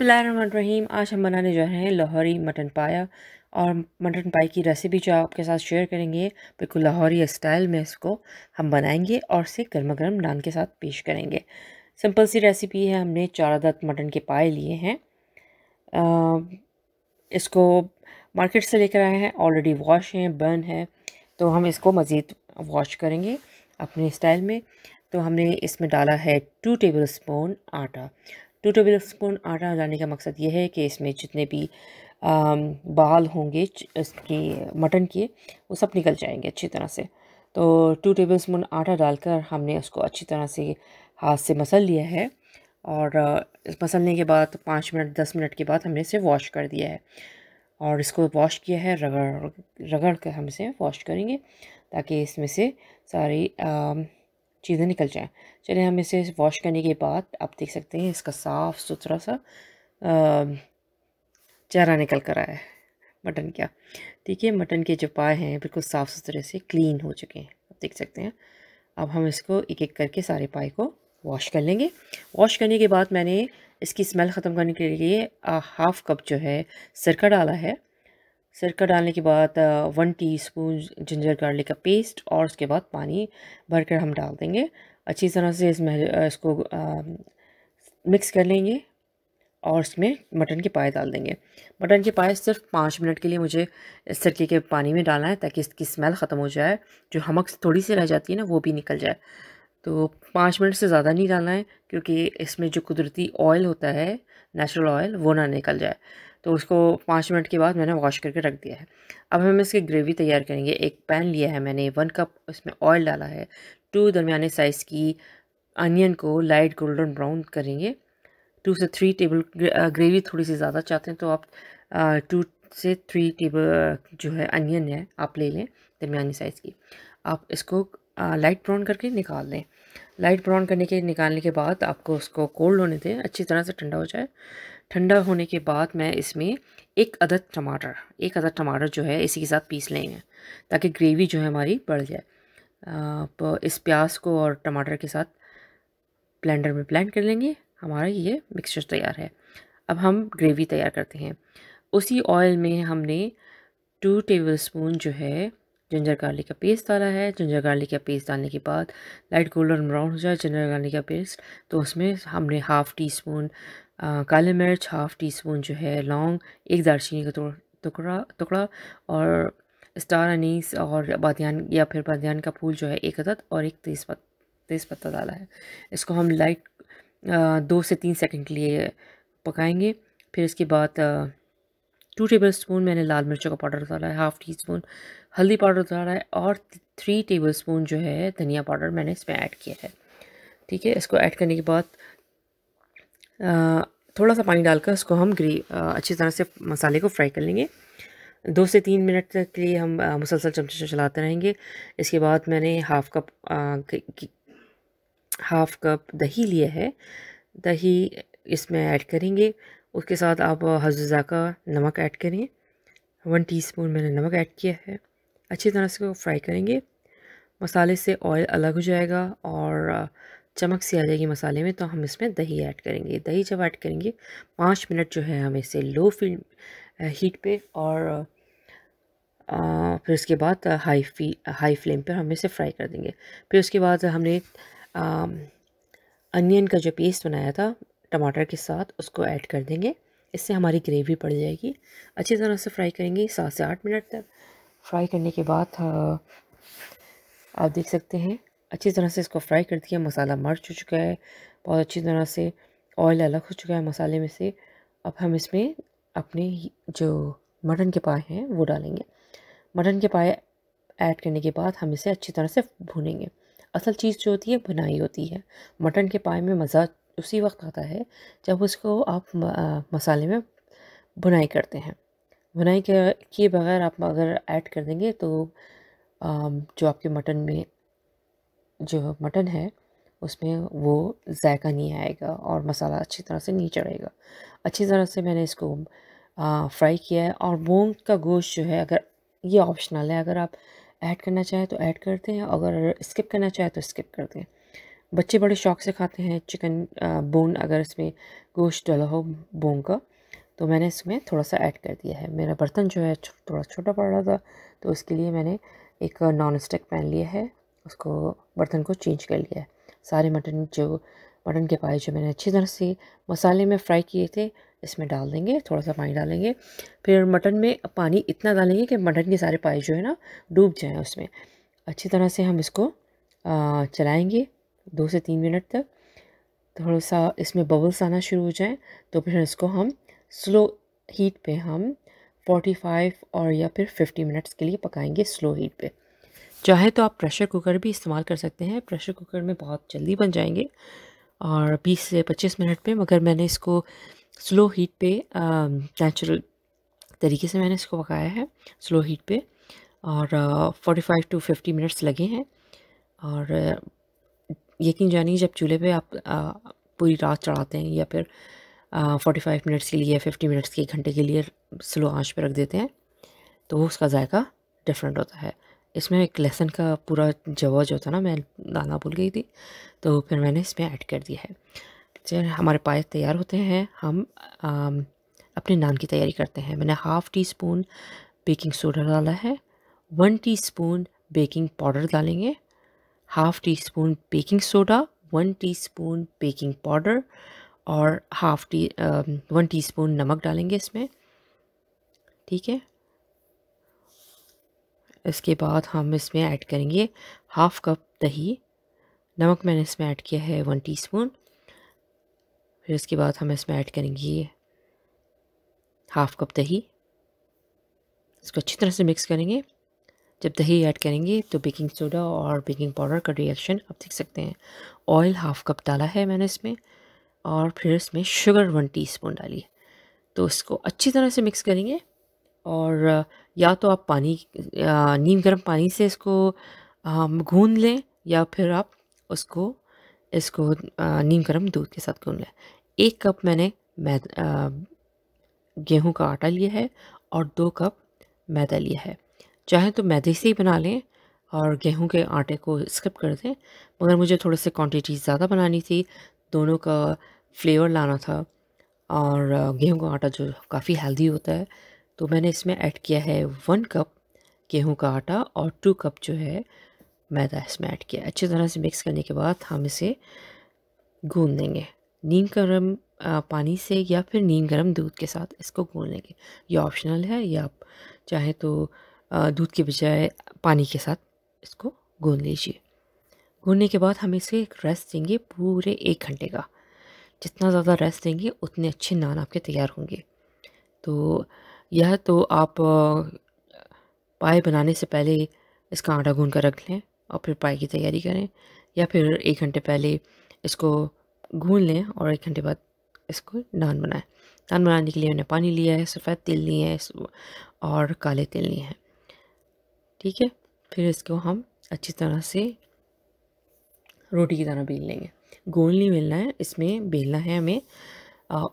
रहीम आज हम बनाने जा रहे हैं लाहौरी मटन पाया और मटन पाई की रेसिपी जो आपके साथ शेयर करेंगे बिल्कुल लाहौरी स्टाइल में इसको हम बनाएंगे और इसे गर्मा गर्म नान के साथ पेश करेंगे सिंपल सी रेसिपी है हमने चार अदद मटन के पाए लिए हैं इसको मार्केट से लेकर आए हैं ऑलरेडी वॉश हैं बर्न है तो हम इसको मज़ीद वॉश करेंगे अपने स्टाइल में तो हमने इसमें डाला है टू टेबल स्पून आटा टू टेबल स्पून आटा डालने का मकसद ये है कि इसमें जितने भी आ, बाल होंगे इसके मटन के वो सब निकल जाएंगे अच्छी तरह से तो टू टेबल स्पून आटा डालकर हमने उसको अच्छी तरह से हाथ से मसल लिया है और मसलने के बाद पाँच मिनट दस मिनट के बाद हमने इसे वॉश कर दिया है और इसको वॉश किया है रगड़ रगड़ कर हम इसे वॉश करेंगे ताकि इसमें से सारी चीज़ें निकल जाएँ चलिए हम इसे वॉश करने के बाद आप देख सकते हैं इसका साफ़ सुथरा सा चेहरा निकल कर आया है मटन क्या देखिए मटन के जो पाए हैं बिल्कुल साफ़ सुथरे से क्लीन हो चुके हैं आप देख सकते हैं अब हम इसको एक एक करके सारे पाए को वॉश कर लेंगे वॉश करने के बाद मैंने इसकी स्मेल ख़त्म करने के लिए हाफ़ कप जो है सरका डाला है सिरका डालने के बाद वन टीस्पून जिंजर गार्लिक का पेस्ट और उसके बाद पानी भरकर हम डाल देंगे अच्छी तरह से इसमें इसको आ, मिक्स कर लेंगे और इसमें मटन के पाए डाल देंगे मटन के पाए सिर्फ पाँच मिनट के लिए मुझे इस सरके के पानी में डालना है ताकि इसकी स्मेल ख़त्म हो जाए जो हमक थोड़ी सी रह जाती है ना वो भी निकल जाए तो पाँच मिनट से ज़्यादा नहीं डालना है क्योंकि इसमें जो कुदरती ऑयल होता है नेचुरल ऑयल वो ना निकल जाए तो उसको पाँच मिनट के बाद मैंने वॉश करके रख दिया है अब हम इसकी ग्रेवी तैयार करेंगे एक पैन लिया है मैंने वन कप उसमें ऑयल डाला है टू दरमिया साइज़ की अनियन को लाइट गोल्डन ब्राउन करेंगे टू से थ्री टेबल ग्रेवी थोड़ी सी ज़्यादा चाहते हैं तो आप टू से थ्री टेबल जो है अनियन है आप ले लें दरमिया साइज़ की आप इसको लाइट ब्राउन करके निकाल दें लाइट ब्राउन करने के निकालने के बाद आपको उसको कोल्ड होने दें अच्छी तरह से ठंडा हो जाए ठंडा होने के बाद मैं इसमें एक अदद टमाटर एक अदद टमाटर जो है इसी के साथ पीस लेंगे ताकि ग्रेवी जो है हमारी बढ़ जाए आप इस प्याज को और टमाटर के साथ ब्लेंडर में ब्लेंड कर लेंगे हमारा ये मिक्सचर तैयार है अब हम ग्रेवी तैयार करते हैं उसी ऑयल में हमने टू टेबल स्पून जो है जिंजर गार्लिक का पेस्ट डाला है जिंजर गार्लिक का पेस्ट डालने के बाद लाइट गोल्डन ब्राउन हो जाए जिंजर गार्लिक का पेस्ट तो उसमें हमने हाफ़ टी स्पून काले मिर्च हाफ़ टी स्पून जो है लौंग एक दारचीनी का टुकड़ा टुकड़ा और स्टार अनीस और बादियान या फिर बादियान का फूल जो है एक अदद और एक तेज़ पत् तेज़ पत्ता डाला है इसको हम लाइट दो से तीन सेकंड के लिए पकाएंगे फिर इसके बाद टू टेबल स्पून मैंने लाल मिर्चों का पाउडर डाला है हाफ़ टी स्पून हल्दी पाउडर डाला है और थ्री टेबल स्पून जो है धनिया पाउडर मैंने इसमें ऐड किया है ठीक है इसको ऐड करने के बाद थोड़ा सा पानी डालकर उसको हम ग्री अच्छी तरह से मसाले को फ्राई कर लेंगे दो से तीन मिनट तक के लिए हम मुसलसल चमचे से चलाते रहेंगे इसके बाद मैंने हाफ़ कप हाफ़ कप दही लिया है दही इसमें ऐड करेंगे उसके साथ आप हजा का नमक ऐड करें वन टीस्पून मैंने नमक ऐड किया है अच्छी तरह से फ्राई करेंगे मसाले से ऑयल अलग हो जाएगा और चमक सी आ जाएगी मसाले में तो हम इसमें दही ऐड करेंगे दही जब ऐड करेंगे पाँच मिनट जो है हम इसे लो फील हीट पे और आ, फिर उसके बाद हाई फी हाई फ्लेम पर हम इसे फ्राई कर देंगे फिर उसके बाद हमने अनियन का जो पेस्ट बनाया था टमाटर के साथ उसको ऐड कर देंगे इससे हमारी ग्रेवी पड़ जाएगी अच्छी तरह से फ्राई करेंगे सात से आठ मिनट तक फ्राई करने के बाद आप देख सकते हैं अच्छी तरह से इसको फ्राई कर दिया मसाला मर्च हो चुका है बहुत अच्छी तरह से ऑयल अलग हो चुका है मसाले में से अब हम इसमें अपने जो मटन के पाए हैं वो डालेंगे मटन के पाए ऐड करने के बाद हम इसे अच्छी तरह से भुनेंगे असल चीज़ जो होती है बनाई होती है मटन के पाए में मज़ा उसी वक्त आता है जब उसको आप मसाले में बुनाई करते हैं बुनाई के बगैर आप अगर ऐड कर देंगे तो जो आपके मटन में जो मटन है उसमें वो जायका नहीं आएगा और मसाला अच्छी तरह से नहीं चढ़ेगा अच्छी तरह से मैंने इसको फ्राई किया है और बोंग का गोश्त जो है अगर ये ऑप्शनल है अगर आप ऐड करना चाहें तो ऐड करते हैं अगर स्किप करना चाहें तो स्किप करते हैं बच्चे बड़े शौक से खाते हैं चिकन बोन अगर इसमें गोश्त डाला हो बोन का तो मैंने इसमें थोड़ा सा ऐड कर दिया है मेरा बर्तन जो है थोड़ा छोटा पड़ रहा था तो उसके लिए मैंने एक नॉन स्टिक पैन लिया है उसको बर्तन को चेंज कर लिया सारे मटन जो मटन के पाए जो मैंने अच्छी तरह से मसाले में फ्राई किए थे इसमें डाल देंगे थोड़ा सा पानी डालेंगे फिर मटन में पानी इतना डालेंगे कि मटन के सारे पाए जो है ना डूब जाएँ उसमें अच्छी तरह से हम इसको चलाएँगे दो से तीन मिनट तक थोड़ा सा इसमें बबल्स आना शुरू हो जाए तो फिर इसको हम स्लो हीट पे हम 45 और या फिर 50 मिनट्स के लिए पकाएंगे स्लो हीट पे चाहे तो आप प्रेशर कुकर भी इस्तेमाल कर सकते हैं प्रेशर कुकर में बहुत जल्दी बन जाएंगे और 20 से 25 मिनट में मगर मैंने इसको स्लो हीट पे नेचुरल तरीके से मैंने इसको पकाया है स्लो हीट पे और forty five to fifty minutes लगे हैं और यकीन जानिए जब चूल्हे पे आप आ, पूरी रात चढ़ाते हैं या फिर फोर्टी फाइव मिनट्स के लिए या फिफ्टी मिनट्स के घंटे के लिए स्लो आँच पर रख देते हैं तो उसका जायका डिफरेंट होता है इसमें एक लहसन का पूरा जवा जो था ना मैं दाना भूल गई थी तो फिर मैंने इसमें ऐड कर दिया है चल हमारे पाए तैयार होते हैं हम आ, अपने नान की तैयारी करते हैं मैंने half teaspoon baking soda डाला है one teaspoon baking powder डालेंगे half teaspoon baking soda one teaspoon baking powder और half tea one teaspoon नमक डालेंगे इसमें ठीक है इसके बाद हम इसमें ऐड करेंगे हाफ़ कप दही नमक मैंने इसमें ऐड किया है वन टीस्पून फिर इसके बाद हम इसमें ऐड करेंगे हाफ़ कप दही इसको अच्छी तरह से मिक्स करेंगे जब दही ऐड करेंगे तो बेकिंग सोडा और बेकिंग पाउडर का रिएक्शन आप देख सकते हैं ऑयल हाफ़ कप डाला है मैंने इसमें और फिर इसमें शुगर वन टीस्पून डाली है तो इसको अच्छी तरह से मिक्स करेंगे और या तो आप पानी नीम गर्म पानी से इसको गूंद लें या फिर आप उसको इसको नीम गर्म दूध के साथ गूंद लें एक कप मैंने गेहूं का आटा लिया है और दो कप मैदा लिया है चाहे तो मैदे से ही बना लें और गेहूं के आटे को स्किप कर दें मगर मुझे थोड़े से क्वांटिटी ज़्यादा बनानी थी दोनों का फ्लेवर लाना था और गेहूं का आटा जो काफ़ी हेल्दी होता है तो मैंने इसमें ऐड किया है वन कप गेहूं का आटा और टू कप जो है मैदा इसमें ऐड किया अच्छी तरह से मिक्स करने के बाद हम इसे गूँ देंगे नीम गर्म पानी से या फिर नीम गर्म दूध के साथ इसको गूँध लेंगे ये ऑप्शनल है या आप चाहें तो दूध के बजाय पानी के साथ इसको गूँध लीजिए गूंदने के बाद हम इसे एक रेस्ट देंगे पूरे एक घंटे का जितना ज़्यादा रेस्ट देंगे उतने अच्छे नान आपके तैयार होंगे तो यह तो आप पाए बनाने से पहले इसका आटा गून कर रख लें और फिर पाए की तैयारी करें या फिर एक घंटे पहले इसको गून लें और एक घंटे बाद इसको नान बनाएं नान बनाने के लिए मैंने पानी लिया है सफ़ेद तिल लिए हैं और काले तिल लिए हैं ठीक है फिर इसको हम अच्छी तरह से रोटी की तरह बेल लेंगे गोल नहीं बेलना है इसमें बेलना है हमें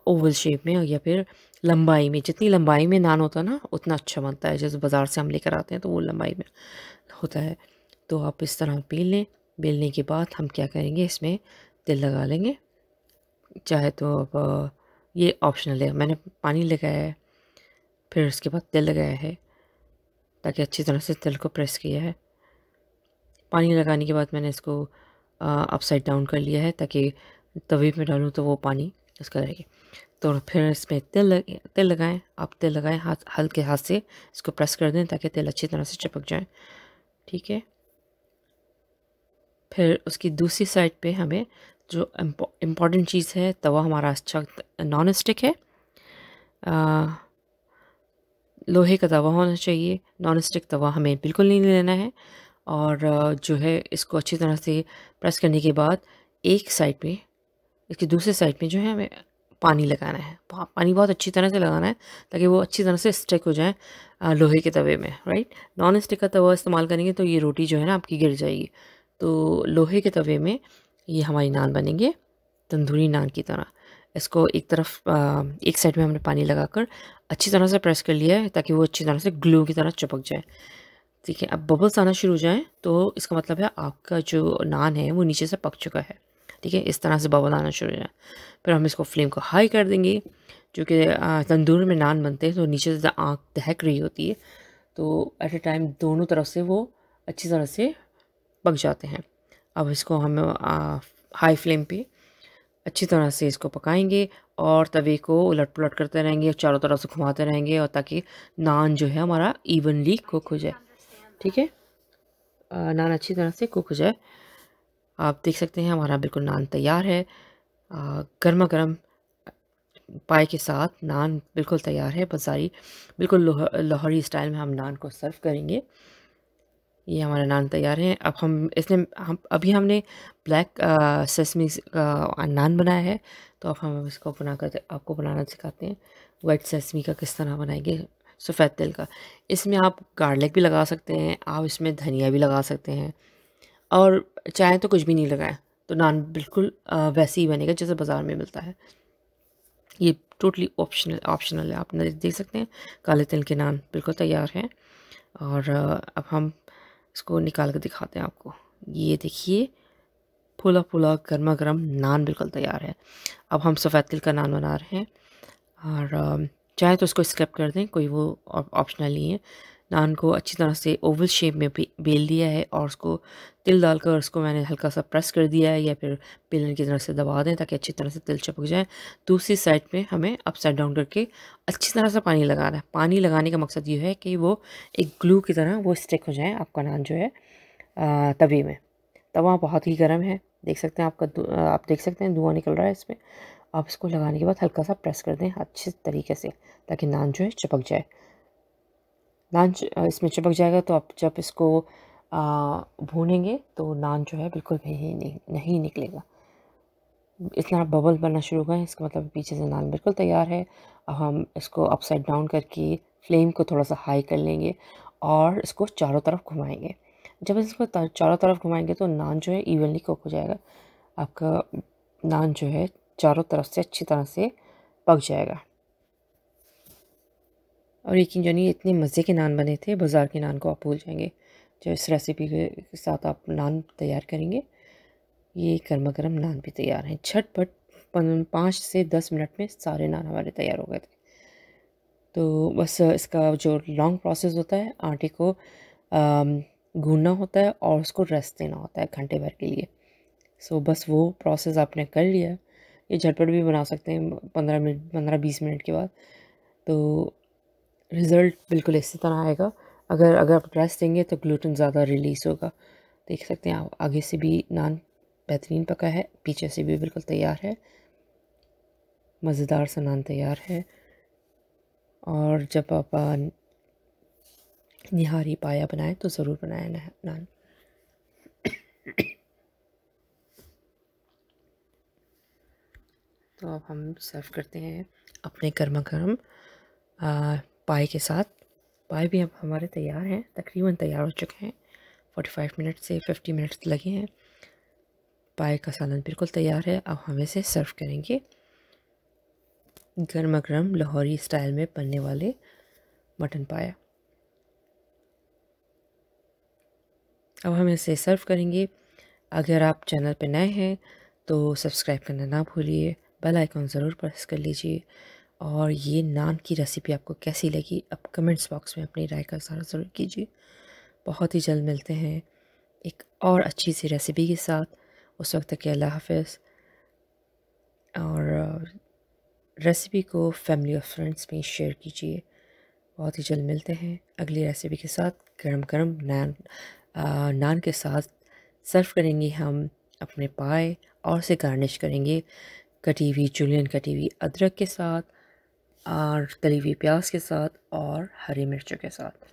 ओवल शेप में या फिर लंबाई में जितनी लंबाई में नान होता है ना उतना अच्छा बनता है जैसे बाज़ार से हम लेकर आते हैं तो वो लंबाई में होता है तो आप इस तरह बेल लें बेलने के बाद हम क्या करेंगे इसमें तिल लगा लेंगे चाहे तो आप ये ऑप्शनल है मैंने पानी लगाया है फिर उसके बाद तिल लगाया है ताकि अच्छी तरह से तिल को प्रेस किया है पानी लगाने के बाद मैंने इसको अपसाइड डाउन कर लिया है ताकि तवे में डालूँ तो वो पानी उसका रहेगा तो फिर इसमें तेल लग, तेल लगाएं आप तेल लगाएं हाथ हल्के हाथ से इसको प्रेस कर दें ताकि तेल अच्छी तरह से चिपक जाए ठीक है फिर उसकी दूसरी साइड पे हमें जो इम्पॉर्टेंट चीज़ है तवा हमारा अच्छा नॉन स्टिक है आ, लोहे का तवा होना चाहिए नॉन स्टिक तवा हमें बिल्कुल नहीं लेना है और जो है इसको अच्छी तरह से प्रेस करने के बाद एक साइड पे इसकी दूसरे साइड में जो है हमें पानी लगाना है हाँ, पानी बहुत अच्छी तरह से लगाना है ताकि वो अच्छी तरह से स्टिक हो जाए लोहे के तवे में राइट नॉन स्टिक का तवा इस्तेमाल करेंगे तो ये रोटी जो है ना आपकी गिर जाएगी तो लोहे के तवे में ये हमारी नान बनेंगे तंदूरी नान की तरह इसको एक तरफ एक साइड में हमने पानी लगाकर अच्छी तरह से प्रेस कर लिया है ताकि वो अच्छी तरह से ग्लू की तरह चिपक जाए ठीक है अब बबल्स आना शुरू हो जाएँ तो इसका मतलब है आपका जो नान है वो नीचे से पक चुका है ठीक है इस तरह से बबल आना शुरू हो जाए फिर हम इसको फ्लेम को हाई कर देंगे चूँकि तंदूर में नान बनते हैं तो नीचे से आँख दहक रही होती है तो एट ए टाइम दोनों तरफ से वो अच्छी तरह से पक जाते हैं अब इसको हम हाई फ्लेम पे अच्छी तरह से इसको पकाएंगे और तवे को उलट पुलट करते रहेंगे चारों तरफ से घुमाते रहेंगे और ताकि नान जो है हमारा इवनली कुक हो जाए ठीक है नान अच्छी तरह से कुक हो जाए आप देख सकते हैं हमारा बिल्कुल नान तैयार है गर्मा गर्म पाए के साथ नान बिल्कुल तैयार है बाजारी बिल्कुल लाहौरी स्टाइल में हम नान को सर्व करेंगे ये हमारा नान तैयार है अब हम इसमें हम अभी हमने ब्लैक सेसमी का नान बनाया है तो अब हम इसको बनाकर आपको बनाना सिखाते हैं वाइट सेसमी का किस तरह बनाएंगे सफ़ेद तिल का इसमें आप गार्लिक भी लगा सकते हैं आप इसमें धनिया भी लगा सकते हैं और चाय तो कुछ भी नहीं लगाएं तो नान बिल्कुल वैसे ही बनेगा जैसे बाज़ार में मिलता है ये टोटली ऑप्शनल ऑप्शनल है आप देख सकते हैं काले तिल के नान बिल्कुल तैयार हैं और अब हम इसको निकाल कर दिखाते हैं आपको ये देखिए फूला फूला गर्मा गर्म नान बिल्कुल तैयार है अब हम सफ़ेद तिल का नान बना रहे हैं और चाहे तो उसको स्किप कर दें कोई वो ऑप्शनल नहीं है नान को अच्छी तरह से ओवल शेप में बेल दिया है और उसको तिल डालकर उसको मैंने हल्का सा प्रेस कर दिया है या फिर बेलन की तरह से दबा दें ताकि अच्छी तरह से तिल चपक जाए दूसरी साइड में हमें अपसाइड डाउन करके अच्छी तरह से पानी लगाना है पानी लगाने का मकसद ये है कि वो एक ग्लू की तरह वो स्टिक हो जाए आपका नान जो है तवे में तवा बहुत ही गर्म है देख सकते हैं आपका आप देख सकते हैं धुआँ निकल रहा है इसमें आप इसको लगाने के बाद हल्का सा प्रेस कर दें अच्छे तरीके से ताकि नान जो है चपक जाए नान इसमें चिपक जाएगा तो आप जब इसको भूनेंगे तो नान जो है बिल्कुल भी नहीं, नहीं निकलेगा इतना बबल बनना शुरू हुआ है इसका मतलब पीछे से नान बिल्कुल तैयार है अब हम इसको अपसाइड डाउन करके फ्लेम को थोड़ा सा हाई कर लेंगे और इसको चारों तरफ घुमाएंगे जब इसको चारों तरफ घुमाएंगे तो नान जो है इवनली कुक हो जाएगा आपका नान जो है चारों तरफ से अच्छी तरह से पक जाएगा और यकीन जानिए इतने मज़े के नान बने थे बाज़ार के नान को आप भूल जाएंगे जो इस रेसिपी के साथ आप नान तैयार करेंगे ये गर्मा गर्म नान भी तैयार हैं झटपट पाँच से दस मिनट में सारे नान हमारे तैयार हो गए थे तो बस इसका जो लॉन्ग प्रोसेस होता है आटे को घूनना होता है और उसको रेस्ट देना होता है घंटे भर के लिए सो बस वो प्रोसेस आपने कर लिया ये झटपट भी बना सकते हैं पंद्रह मिनट पंद्रह बीस मिनट के बाद तो रिज़ल्ट बिल्कुल इसी तरह आएगा अगर अगर आप ड्रेस देंगे तो ग्लूटन ज़्यादा रिलीज़ होगा देख सकते हैं आप आगे से भी नान बेहतरीन पका है पीछे से भी बिल्कुल तैयार है मज़ेदार सा नान तैयार है और जब आप निहारी पाया बनाएं तो ज़रूर बनाएं नान तो अब हम सर्व करते हैं अपने गर्मा गर्म पाए के साथ पाए भी अब हमारे तैयार हैं तकरीबन तैयार हो चुके हैं 45 फाइव मिनट से फिफ्टी मिनट्स लगे हैं पाए का सालन बिल्कुल तैयार है अब हम इसे सर्व करेंगे गर्मा गर्म लाहौरी स्टाइल में बनने वाले मटन पाया अब हम इसे सर्व करेंगे अगर आप चैनल पर नए हैं तो सब्सक्राइब करना ना भूलिए बेल आइकॉन ज़रूर प्रेस कर लीजिए और ये नान की रेसिपी आपको कैसी लगी अब कमेंट्स बॉक्स में अपनी राय का सारा ज़रूर कीजिए बहुत ही जल्द मिलते हैं एक और अच्छी सी रेसिपी के साथ उस वक्त तक अल्लाह हाफ और रेसिपी को फैमिली और फ्रेंड्स में शेयर कीजिए बहुत ही जल्द मिलते हैं अगली रेसिपी के साथ गरम गरम नान आ, नान के साथ सर्व करेंगे हम अपने पाए और से गार्निश करेंगे कटी हुई जुलियन कटी हुई अदरक के साथ और तली हुई प्याज के साथ और हरी मिर्चों के साथ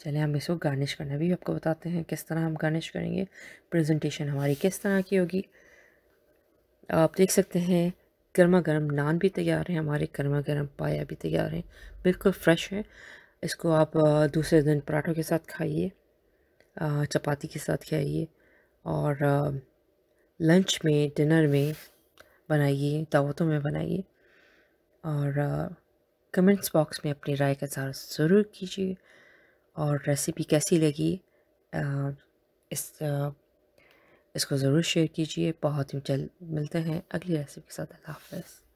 चलें हम इसको गार्निश करना भी आपको बताते हैं किस तरह हम गार्निश करेंगे प्रेजेंटेशन हमारी किस तरह की होगी आप देख सकते हैं गर्मा गर्म नान भी तैयार हैं हमारे गर्मा गर्म पाया भी तैयार हैं बिल्कुल फ्रेश है इसको आप दूसरे दिन पराठों के साथ खाइए चपाती के साथ खाइए और लंच में डिनर में बनाइए दावतों में बनाइए और कमेंट्स बॉक्स में अपनी राय का इजहार ज़रूर कीजिए और रेसिपी कैसी लगी इस इसको ज़रूर शेयर कीजिए बहुत ही जल्द मिलते हैं अगली रेसिपी के साथ अल्लाह हाफ